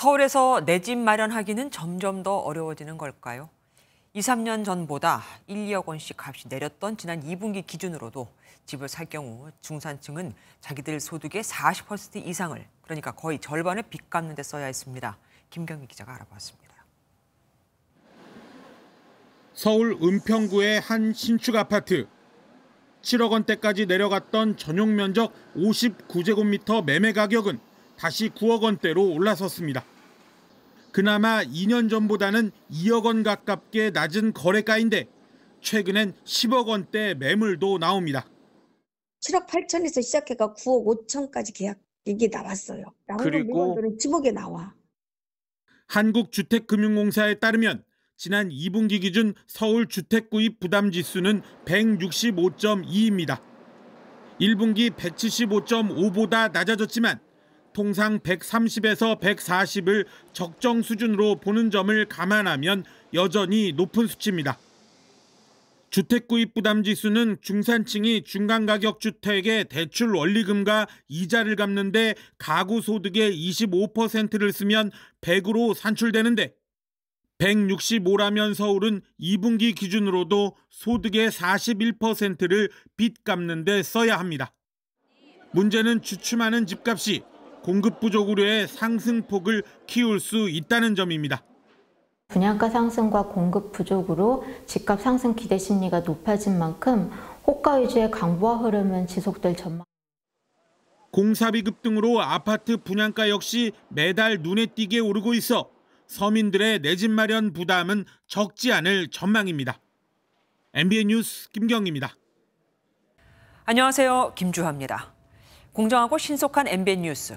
서울에서 내 집 마련하기는 점점 더 어려워지는 걸까요? 2, 3년 전보다 1, 2억 원씩 값이 내렸던 지난 2분기 기준으로도 집을 살 경우 중산층은 자기들 소득의 40% 이상을 그러니까 거의 절반을 빚 갚는 데 써야 했습니다. 김경희 기자가 알아봤습니다. 서울 은평구의 한 신축 아파트. 7억 원대까지 내려갔던 전용 면적 59제곱미터 매매 가격은 다시 9억 원대로 올라섰습니다. 그나마 2년 전보다는 2억 원 가깝게 낮은 거래가인데 최근엔 10억 원대 매물도 나옵니다. 7억 8천에서 시작해가 9억 5천까지 계약 이 나왔어요. 그리고 10억에 나와. 한국주택금융공사에 따르면 지난 2분기 기준 서울 주택구입 부담지수는 165.2입니다. 1분기 175.5보다 낮아졌지만 통상 130에서 140을 적정 수준으로 보는 점을 감안하면 여전히 높은 수치입니다. 주택구입 부담 지수는 중산층이 중간가격 주택의 대출 원리금과 이자를 갚는데 가구 소득의 25%를 쓰면 100으로 산출되는데 165라면 서울은 2분기 기준으로도 소득의 41%를 빚 갚는데 써야 합니다. 문제는 주춤하는 집값이 공급 부족으로의 상승폭을 키울 수 있다는 점입니다. 분양가 상승과 공급 부족으로 집값 상승 기대 심리가 높아진 만큼 호가 위주의 강보화 흐름은 지속될 전망. 공사비 급등으로 아파트 분양가 역시 매달 눈에 띄게 오르고 있어 서민들의 내집 마련 부담은 적지 않을 전망입니다. MBN 뉴스 김경입니다. 안녕하세요. 김주하입니다. 공정하고 신속한 MBN 뉴스